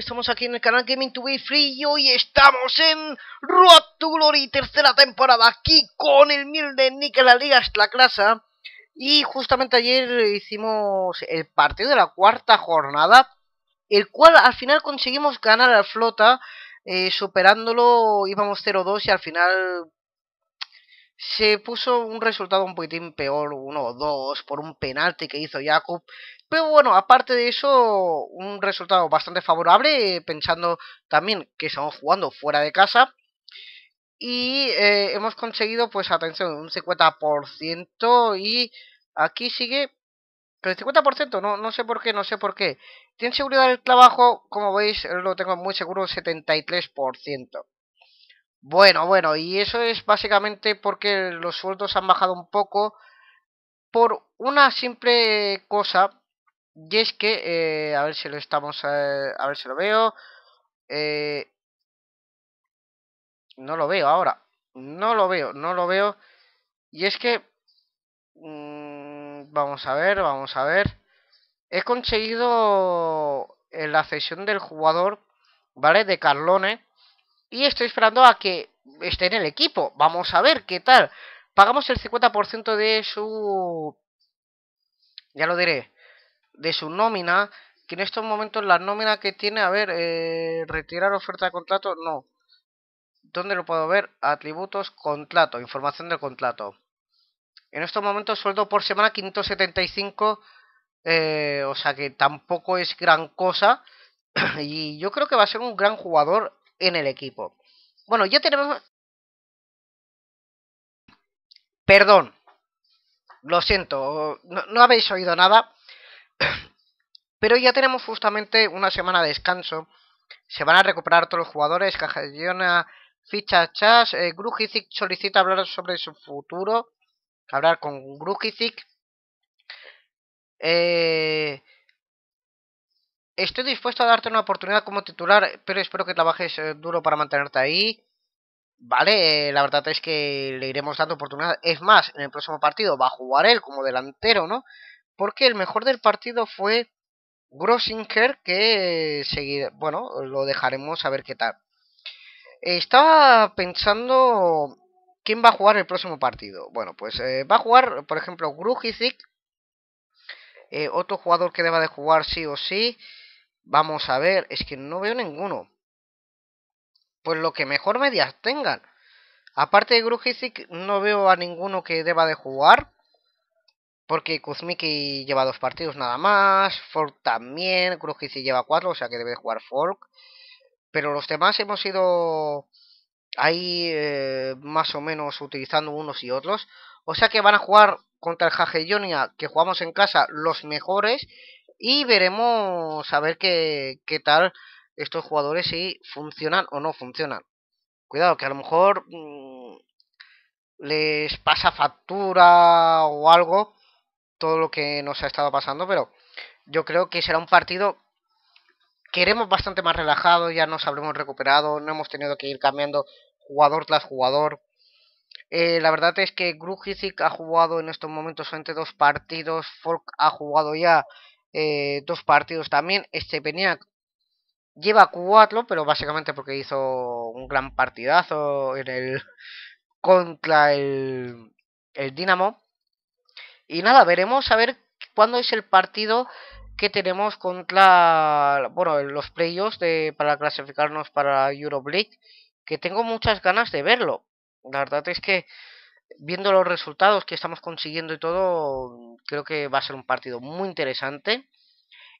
estamos aquí en el canal Gaming to be Free y hoy estamos en Road to Glory, tercera temporada, aquí con el mil de Nickel la Liga la clase. Y justamente ayer hicimos el partido de la cuarta jornada, el cual al final conseguimos ganar la Flota, eh, superándolo, íbamos 0-2 y al final se puso un resultado un poquitín peor, 1-2, por un penalti que hizo Jacob pero bueno, aparte de eso, un resultado bastante favorable, pensando también que estamos jugando fuera de casa. Y eh, hemos conseguido, pues atención, un 50% y aquí sigue... Pero el 50%, no, no sé por qué, no sé por qué. Tiene seguridad del trabajo, como veis, lo tengo muy seguro, 73%. Bueno, bueno, y eso es básicamente porque los sueldos han bajado un poco por una simple cosa y es que, eh, a ver si lo estamos, eh, a, ver si lo veo. Eh, no lo veo ahora. No lo veo, no lo veo. Y es que... Mm, vamos a ver, vamos a ver. He conseguido la cesión del jugador, ¿vale? De Carlone. Y estoy esperando a que esté en el equipo. Vamos a ver qué tal. Pagamos el 50% de su... Ya lo diré de su nómina, que en estos momentos la nómina que tiene, a ver, eh, retirar oferta de contrato, no. ¿Dónde lo puedo ver? Atributos, contrato, información del contrato. En estos momentos sueldo por semana 575, eh, o sea que tampoco es gran cosa. Y yo creo que va a ser un gran jugador en el equipo. Bueno, ya tenemos... Perdón. Lo siento, no habéis oído nada. Pero ya tenemos justamente una semana de descanso. Se van a recuperar todos los jugadores. Cajallona ficha Chas. Eh, solicita hablar sobre su futuro. Hablar con Grujicic. Eh, estoy dispuesto a darte una oportunidad como titular, pero espero que trabajes eh, duro para mantenerte ahí. Vale, eh, la verdad es que le iremos dando oportunidad. Es más, en el próximo partido va a jugar él como delantero, ¿no? porque el mejor del partido fue Grossinger, que seguir, bueno, lo dejaremos a ver qué tal. Estaba pensando quién va a jugar el próximo partido. Bueno, pues eh, va a jugar, por ejemplo, Grujicic. Eh, otro jugador que deba de jugar sí o sí. Vamos a ver, es que no veo ninguno. Pues lo que mejor medias tengan. Aparte de Grujicic, no veo a ninguno que deba de jugar. Porque Kuzmiki lleva dos partidos nada más, Fork también, Krujici lleva cuatro, o sea que debe jugar Fork. Pero los demás hemos ido... ahí eh, más o menos utilizando unos y otros. O sea que van a jugar contra el Jagellonia, que jugamos en casa, los mejores. Y veremos a ver qué, qué tal estos jugadores, si funcionan o no funcionan. Cuidado, que a lo mejor mm, les pasa factura o algo todo lo que nos ha estado pasando, pero yo creo que será un partido queremos bastante más relajado, ya nos habremos recuperado, no hemos tenido que ir cambiando jugador tras jugador. Eh, la verdad es que Grujicic ha jugado en estos momentos solamente dos partidos, Folk ha jugado ya eh, dos partidos también, Estepeniac lleva cuatro, pero básicamente porque hizo un gran partidazo en el contra el, el Dinamo. Y nada, veremos a ver cuándo es el partido que tenemos contra bueno los playoffs de para clasificarnos para Europe que tengo muchas ganas de verlo la verdad es que viendo los resultados que estamos consiguiendo y todo creo que va a ser un partido muy interesante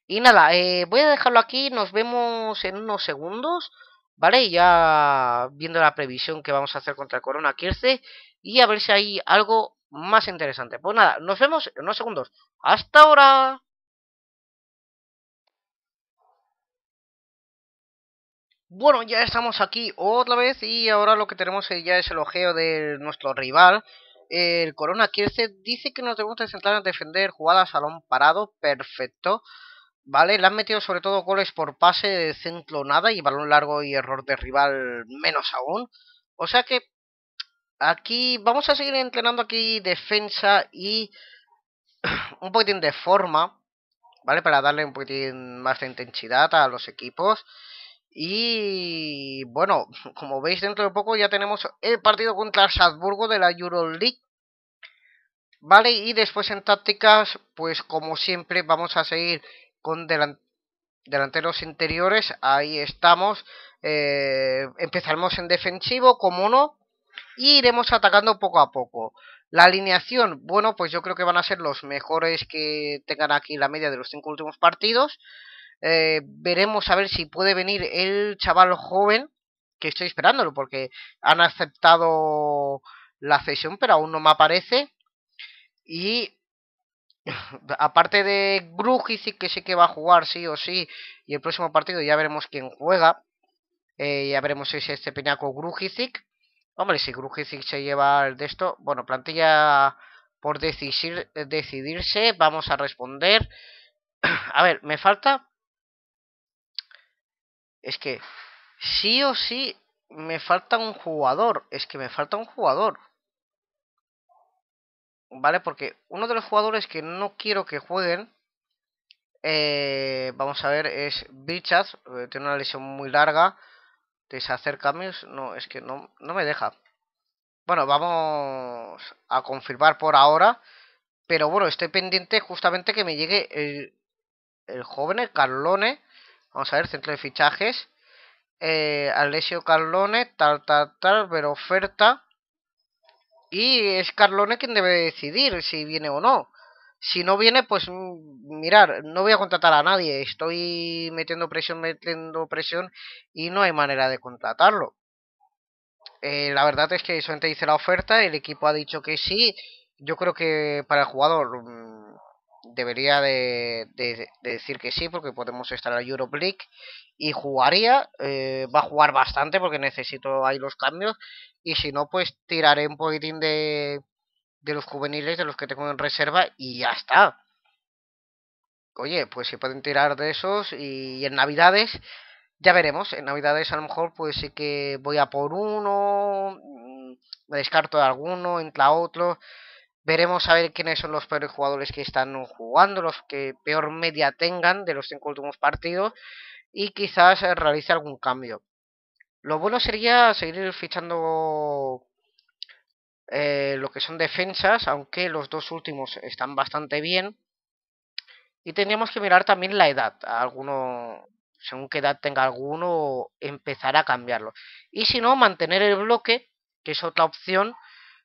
y nada eh, voy a dejarlo aquí nos vemos en unos segundos vale ya viendo la previsión que vamos a hacer contra Corona Kierce. y a ver si hay algo más interesante. Pues nada, nos vemos en unos segundos. ¡Hasta ahora! Bueno, ya estamos aquí otra vez y ahora lo que tenemos ya es el ojeo de nuestro rival. El Corona Kielce dice que nos debemos centrar en defender jugadas salón parado, perfecto. Vale, le han metido sobre todo goles por pase, centro nada y balón largo y error de rival menos aún. O sea que Aquí vamos a seguir entrenando aquí defensa y un poquitín de forma, ¿vale? Para darle un poquitín más de intensidad a los equipos. Y bueno, como veis dentro de poco ya tenemos el partido contra Salzburgo de la Euroleague. Vale, y después en tácticas, pues como siempre vamos a seguir con delanteros interiores. Ahí estamos. Eh, empezaremos en defensivo, como no y iremos atacando poco a poco. La alineación, bueno, pues yo creo que van a ser los mejores que tengan aquí la media de los cinco últimos partidos. Eh, veremos a ver si puede venir el chaval joven, que estoy esperándolo, porque han aceptado la cesión, pero aún no me aparece. Y aparte de Grujicic que sí que va a jugar sí o sí, y el próximo partido ya veremos quién juega. Eh, ya veremos si es este Peñaco Grujicic. Hombre, si Grujicic se lleva el de esto... Bueno, plantilla por decidir, decidirse. Vamos a responder. a ver, me falta... Es que sí o sí me falta un jugador. Es que me falta un jugador. ¿Vale? Porque uno de los jugadores que no quiero que jueguen... Eh, vamos a ver, es Bichas. Eh, tiene una lesión muy larga. Deshacer cambios. No, es que no, no me deja. Bueno, vamos a confirmar por ahora. Pero bueno, estoy pendiente justamente que me llegue el, el joven Carlone. Vamos a ver, centro de fichajes. Eh, Alessio Carlone, tal, tal, tal, ver oferta. Y es Carlone quien debe decidir si viene o no. Si no viene, pues mm, mirar, no voy a contratar a nadie. Estoy metiendo presión, metiendo presión y no hay manera de contratarlo. Eh, la verdad es que solamente hice la oferta, el equipo ha dicho que sí. Yo creo que para el jugador mm, debería de, decir que sí, porque podemos estar a Europe League y jugaría. Eh, va a jugar bastante porque necesito ahí los cambios. Y si no, pues tiraré un poquitín de de los juveniles de los que tengo en reserva y ya está. Oye, pues se pueden tirar de esos y en Navidades ya veremos. En Navidades a lo mejor pues sí que voy a por uno, mm, me descarto de alguno, entra otro. Veremos a ver quiénes son los peores jugadores que están jugando, los que peor media tengan de los cinco últimos partidos y quizás realice algún cambio. Lo bueno sería seguir fichando eh, lo que son defensas, aunque los dos últimos están bastante bien. Y tendríamos que mirar también la edad. Alguno, según qué edad tenga alguno, empezar a cambiarlo. Y si no, mantener el bloque, que es otra opción.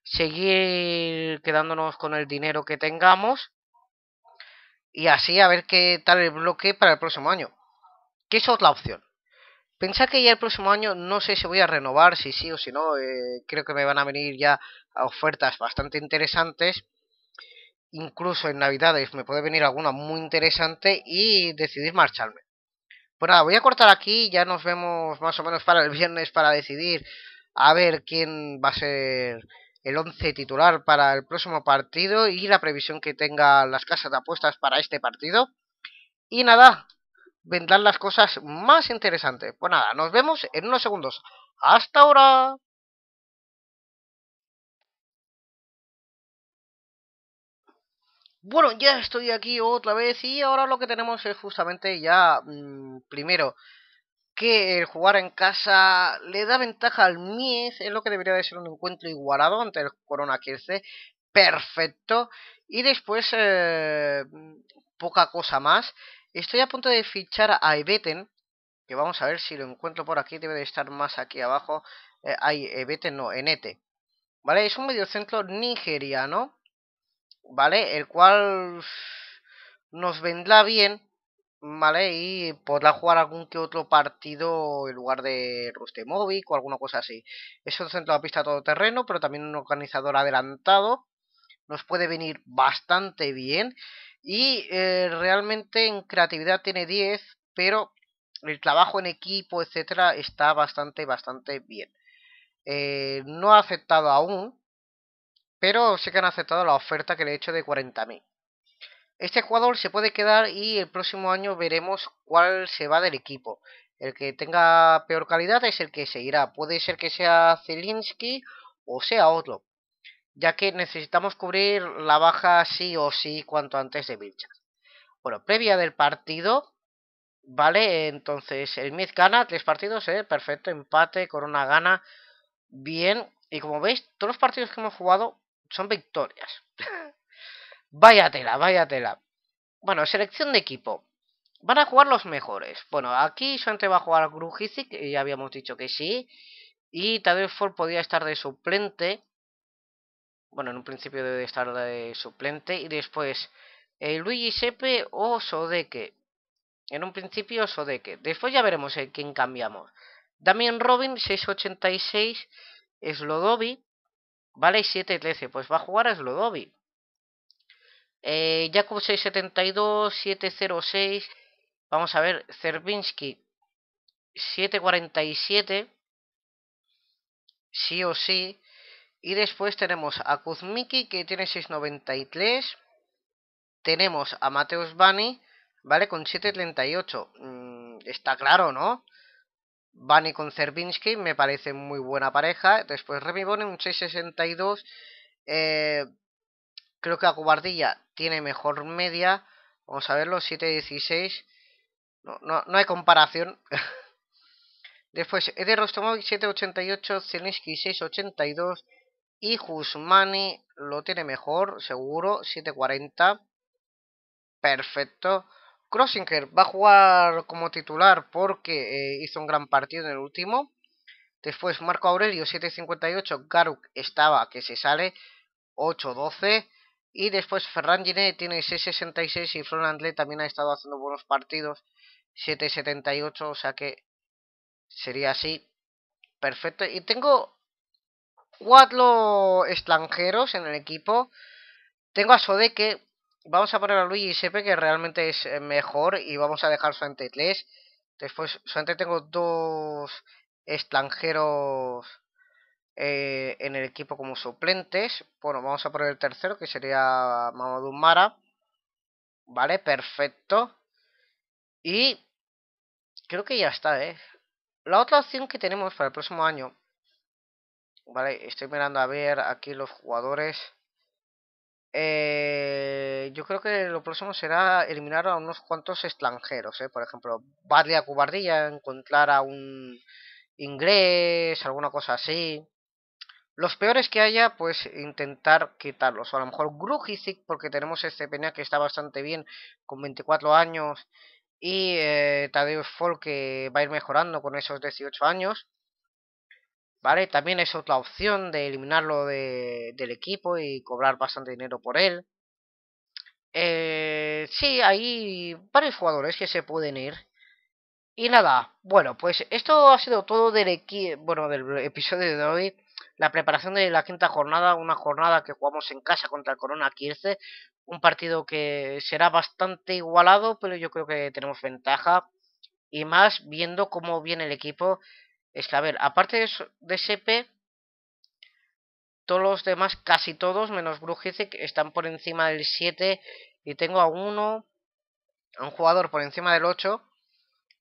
Seguir quedándonos con el dinero que tengamos. Y así a ver qué tal el bloque para el próximo año. Que es otra opción. Pensad que ya el próximo año no sé si voy a renovar, si sí o si no. Eh, creo que me van a venir ya ofertas bastante interesantes. Incluso en Navidades me puede venir alguna muy interesante y decidir marcharme. Pues nada, voy a cortar aquí. Ya nos vemos más o menos para el viernes para decidir a ver quién va a ser el 11 titular para el próximo partido y la previsión que tengan las casas de apuestas para este partido. Y nada, vendrán las cosas más interesantes. Pues nada, nos vemos en unos segundos. ¡Hasta ahora! Bueno, ya estoy aquí otra vez y ahora lo que tenemos es justamente ya, mm, primero, que el jugar en casa le da ventaja al Mies, es lo que debería de ser un encuentro igualado ante el Corona 15, perfecto, y después eh, poca cosa más. Estoy a punto de fichar a Ebeten, que vamos a ver si lo encuentro por aquí, debe de estar más aquí abajo. Eh, hay Ebeten, no, Enete. ¿Vale? Es un mediocentro nigeriano, ¿vale? El cual nos vendrá bien, ¿vale? Y podrá jugar algún que otro partido en lugar de Rustemovic o alguna cosa así. Es un centro de pista todoterreno, pero también un organizador adelantado. Nos puede venir bastante bien. Y eh, realmente en creatividad tiene 10, pero el trabajo en equipo, etcétera, está bastante, bastante bien. Eh, no ha aceptado aún, pero sé que han aceptado la oferta que le he hecho de 40.000. Este jugador se puede quedar y el próximo año veremos cuál se va del equipo. El que tenga peor calidad es el que se irá. Puede ser que sea Zelinski o sea otro ya que necesitamos cubrir la baja sí o sí cuanto antes de Vilcha. Bueno, previa del partido, ¿vale? Entonces el Mid gana tres partidos, ¿eh? perfecto, empate Corona gana, bien. Y como veis, todos los partidos que hemos jugado son victorias. vaya tela, vaya tela. Bueno, selección de equipo. Van a jugar los mejores. Bueno, aquí solamente va a jugar Grujic, ya habíamos dicho que sí. Y Tadeusz Ford podía estar de suplente bueno, en un principio debe estar de suplente. Y después eh, Luigi Sepe o Sodeque. En un principio Sodeque, Después ya veremos eh, quién cambiamos. Damien Robin, 686. Slodobi Vale, 713. Pues va a jugar a Slodovi. Eh, Jakub 672, 706. Vamos a ver, y 747. Sí o sí. Y después tenemos a Kuzmiki que tiene 6.93. Tenemos a Mateus Bani, ¿vale? Con 7.38. Mm, está claro, ¿no? Bani con Zervinski me parece muy buena pareja. Después Remy Bone, un 6.62. Eh, creo que a Cubardilla tiene mejor media. Vamos a verlo, 7.16. No, no, no hay comparación. Después, Eder Rostomovic 7.88, Zelensky 6.82, y Guzmani lo tiene mejor, seguro. 7.40. Perfecto. Crossinger va a jugar como titular porque eh, hizo un gran partido en el último. Después Marco Aurelio 7.58. Garuk estaba que se sale 8.12. Y después Ferran Giné tiene 6.66 y Florent también ha estado haciendo buenos partidos. 7.78, o sea que sería así. Perfecto. Y tengo cuatro extranjeros en el equipo. Tengo a Sodeque vamos a poner a Luigi Sepe que realmente es eh, mejor y vamos a dejar suante tres. Después solamente tengo dos extranjeros eh, en el equipo como suplentes. Bueno, vamos a poner el tercero que sería Mamadou Mara. Vale, perfecto. Y creo que ya está, ¿eh? La otra opción que tenemos para el próximo año Vale, estoy mirando a ver aquí los jugadores. Eh, yo creo que lo próximo será eliminar a unos cuantos extranjeros, ¿eh? por ejemplo, darle a Cubardilla, encontrar a un inglés, alguna cosa así. Los peores que haya, pues intentar quitarlos. O a lo mejor Grujizic, porque tenemos este Peña que está bastante bien, con 24 años. Y eh, Tadeusz Folk, que va a ir mejorando con esos 18 años. ¿Vale? También es otra opción de eliminarlo de, del equipo y cobrar bastante dinero por él. Eh, sí, hay varios jugadores que se pueden ir. Y nada, bueno, pues esto ha sido todo del, bueno, del episodio de hoy. La preparación de la quinta jornada, una jornada que jugamos en casa contra el Corona 15. Un partido que será bastante igualado, pero yo creo que tenemos ventaja. Y más viendo cómo viene el equipo es a ver, aparte de, SP, todos los demás, casi todos, menos Brujicic, están por encima del 7. Y tengo a uno, a un jugador por encima del 8.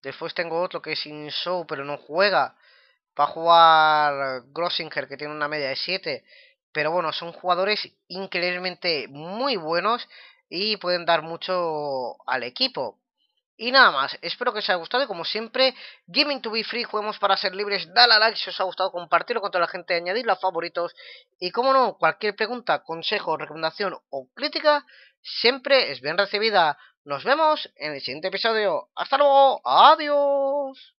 Después tengo otro que es Inshow, pero no juega. Va a jugar Grossinger, que tiene una media de 7. Pero bueno, son jugadores increíblemente muy buenos y pueden dar mucho al equipo. Y nada más, espero que os haya gustado y como siempre, Gaming to be Free, juguemos para ser libres, dale a like si os ha gustado, compartirlo con toda la gente, añadirlo a favoritos y como no, cualquier pregunta, consejo, recomendación o crítica siempre es bien recibida. Nos vemos en el siguiente episodio. Hasta luego, adiós.